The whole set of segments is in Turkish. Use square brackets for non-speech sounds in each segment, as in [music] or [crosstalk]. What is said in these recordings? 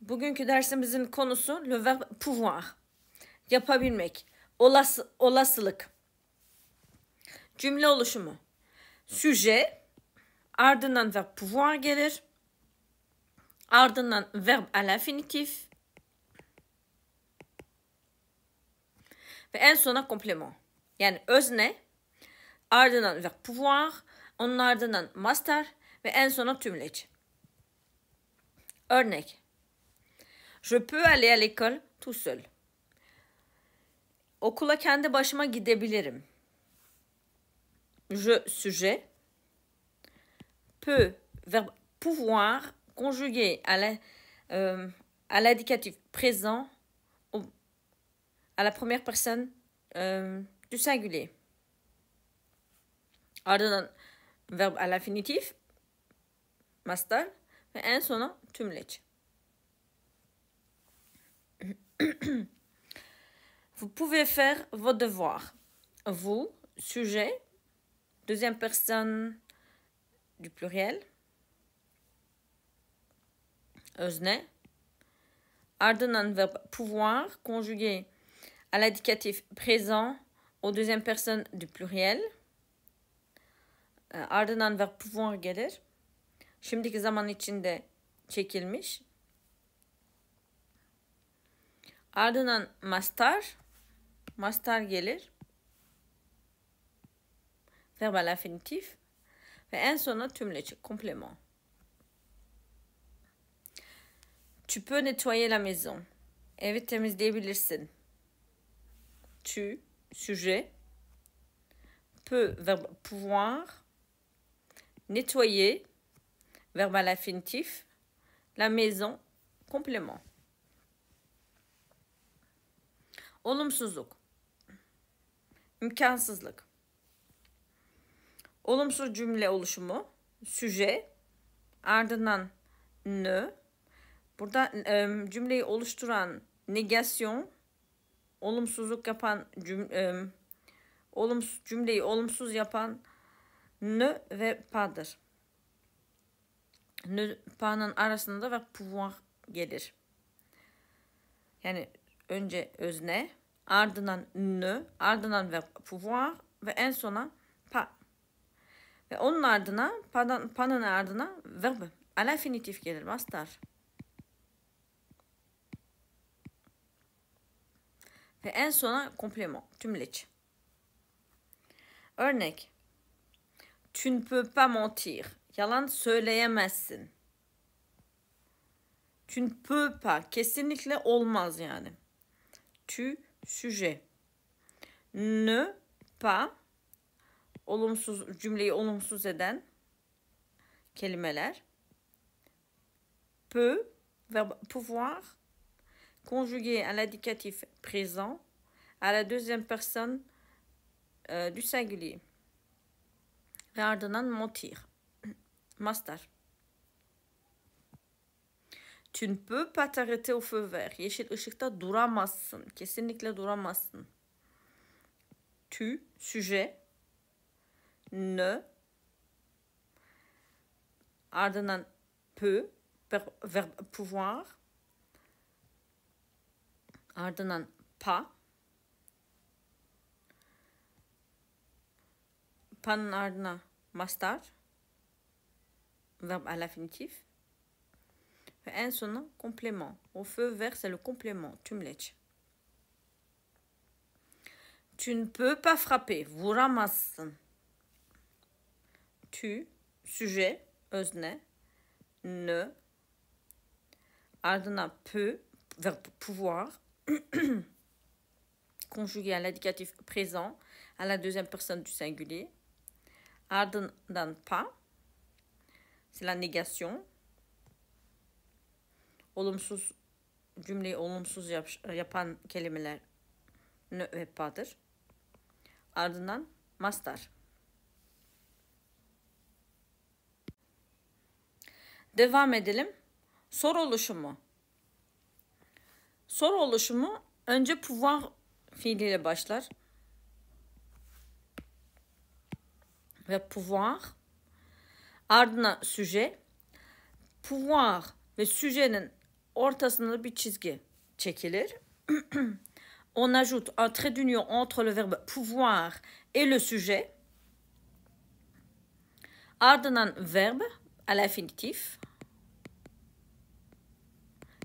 Bugünkü dersimizin konusu le pouvoir. Yapabilmek. Olası, olasılık. Cümle oluşumu. Süje ardından verb pouvoir gelir. Ardından verb à l'infinitif. Ve en sona komplement. Yani özne ardından verb pouvoir, onun ardından master ve en sona tümleç. Örnek. Je peux aller à l'école tout seul. Okula kendi başıma gidebilirim. Je, sujet. Peut, verbe pouvoir, conjugué euh, à l'indicatif présent, à la première personne euh, du singulier. Ardından verbe à l'infinitif, master ve en sona tümleç. [coughs] Vous pouvez faire vos devoirs. Vous, sujet, deuxième personne du pluriel, özne, ardından verbe pouvoir conjugué à l'indicatif présent aux deuxième personne du pluriel. Ardından euh, verbe pouvoir gelir. Şimdiki zaman içinde çekilmiş. Ardından mastar. Mastar gelir. Verbal infinitif. Ve en sonunda tümleci, complément. Tu peux nettoyer la maison. Evi temizleyebilirsin. Tu, sujet. Peut, verbe pouvoir. Nettoyer, verbal infinitif. La maison, complément. Olumsuzluk. İmkansızlık. Olumsuz cümle oluşumu. Süje. Ardından nö. Burada cümleyi oluşturan negasyon. Olumsuzluk yapan cümle, olumsuz, cümleyi olumsuz yapan nö ve pa'dır. Nö, pa'nın arasında da pouvoir gelir. Yani önce özne, ardından nü, ardından ve pouvoir ve en sona pa. Ve onun ardına, padan, panın ardına verb, alafinitif gelir, mastar. Ve en sona komplement, tümleç. Örnek. Tu ne peux pas mentir. Yalan söyleyemezsin. Tu ne peux pas. Kesinlikle olmaz yani. tu sujet. Ne pas olumsuz cümleyi olumsuz eden kelimeler. Peu verbe pouvoir conjuguer à l'indicatif présent à la deuxième personne euh, du singulier. Ve ardından mentir. [clears throat] Master. Tu ne peux pas t'arrêter au feu vert. Yeşil ışıkta duramazsın. Kesinlikle duramazsın. Tu, süje. Ne. Ardından peu, verb pouvoir. Ardından pa. Pa'nın ardına mastar. Verb alafintif. un son complément. Au feu vert, c'est le complément. tu me' Tu ne peux pas frapper. vous ramassez. Tu, sujet, özne, ne, ardına peut, verbe pouvoir, [clears throat] conjugué à l'indicatif présent, à la deuxième personne du singulier. Ardından pas, c'est la négation. olumsuz cümleyi olumsuz yap, yapan kelimeler növepadır. Ardından mastar. Devam edelim. Sor oluşumu. Sor oluşumu önce pouvoir fiiliyle başlar. Ve pouvoir ardına süje. Pouvoir ve süjenin ortasında bir çizgi çekilir. [clears throat] On ajoute un trait d'union entre le verbe pouvoir et le sujet. Ardından verbe à l'infinitif.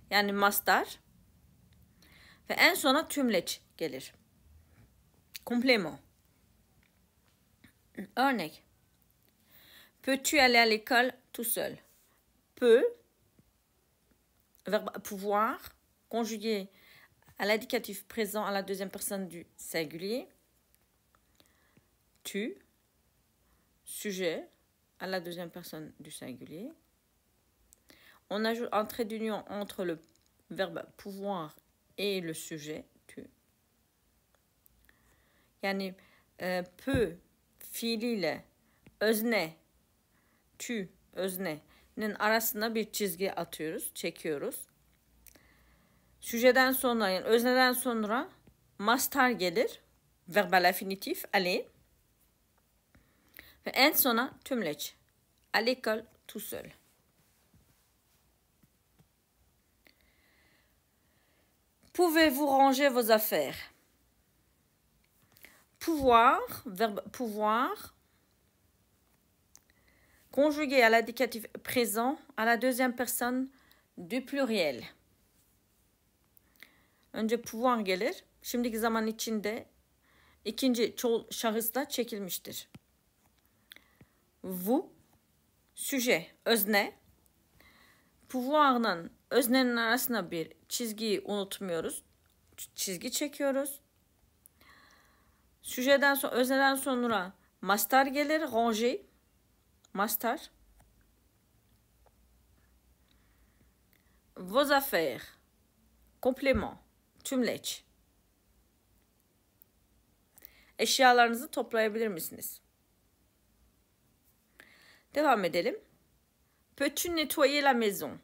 Yani mastar. Ve en sona tümleç gelir. Complément. Örnek. Peux-tu aller à l'école tout seul? Peux verbe pouvoir, conjugué à l'indicatif présent à la deuxième personne du singulier. Tu, sujet à la deuxième personne du singulier. On ajoute un trait d'union entre le verbe pouvoir et le sujet, tu. Yani, euh, peu, filile, özne, tu, özne. arasına bir çizgi atıyoruz, çekiyoruz. Süjeden sonra yani özneden sonra master gelir. Verbal affinitif, aller. Ve en sona tümleç. À l'école tout seul. Pouvez-vous ranger vos affaires Pouvoir, verbe pouvoir, conjugué à l'indicatif présent à la deuxième personne du pluriel. Önce puan gelir. Şimdiki zaman içinde ikinci çoğul şahısla çekilmiştir. Vous, süje, özne. Pouvoir'ın öznenin arasında bir çizgiyi unutmuyoruz. Çizgi çekiyoruz. Süjeden sonra, özneden sonra master gelir, ranger. master. Vos affaires. Complément. Tümleç. Eşyalarınızı toplayabilir misiniz? Devam edelim. Peux-tu nettoyer la maison?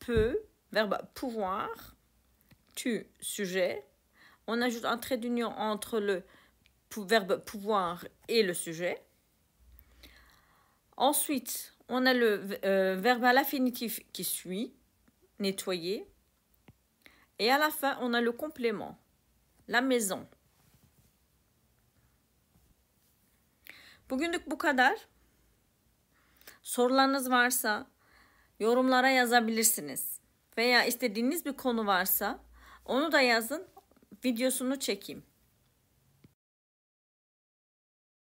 Peu, verbe pouvoir. Tu, sujet. On ajoute un trait d'union entre le verbe pouvoir et le sujet. Ensuite, on a le euh, verbe à qui suit, nettoyer. Et à la fin, on a le complément, la maison. Bugünlük bu kadar. Sorularınız varsa yorumlara yazabilirsiniz. Veya istediğiniz bir konu varsa onu da yazın, videosunu çekeyim.